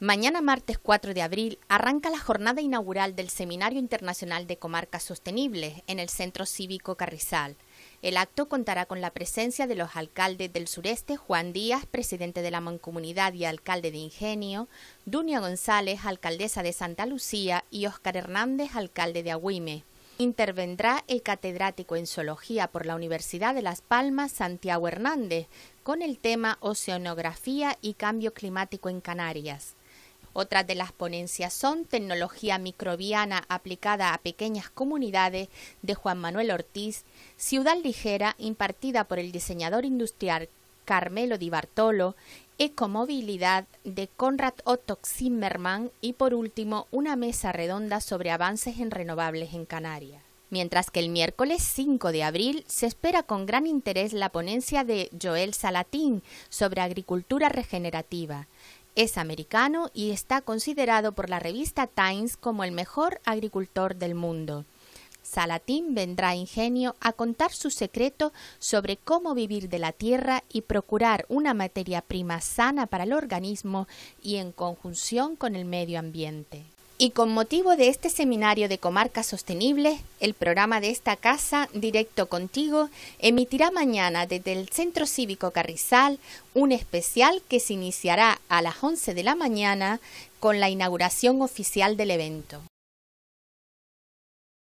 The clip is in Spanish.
Mañana martes 4 de abril arranca la jornada inaugural del Seminario Internacional de Comarcas Sostenibles en el Centro Cívico Carrizal. El acto contará con la presencia de los alcaldes del sureste, Juan Díaz, presidente de la Mancomunidad y alcalde de Ingenio, Dunia González, alcaldesa de Santa Lucía, y Óscar Hernández, alcalde de Agüime. Intervendrá el catedrático en zoología por la Universidad de Las Palmas, Santiago Hernández, con el tema Oceanografía y Cambio Climático en Canarias. Otras de las ponencias son Tecnología microbiana aplicada a pequeñas comunidades de Juan Manuel Ortiz, Ciudad Ligera impartida por el diseñador industrial Carmelo Di Bartolo, Ecomovilidad de Konrad Otto Zimmermann y por último una mesa redonda sobre avances en renovables en Canarias. Mientras que el miércoles 5 de abril se espera con gran interés la ponencia de Joel Salatín sobre agricultura regenerativa. Es americano y está considerado por la revista Times como el mejor agricultor del mundo. Salatín vendrá Ingenio a contar su secreto sobre cómo vivir de la tierra y procurar una materia prima sana para el organismo y en conjunción con el medio ambiente. Y con motivo de este seminario de Comarca Sostenibles, el programa de esta casa, Directo Contigo, emitirá mañana desde el Centro Cívico Carrizal un especial que se iniciará a las 11 de la mañana con la inauguración oficial del evento.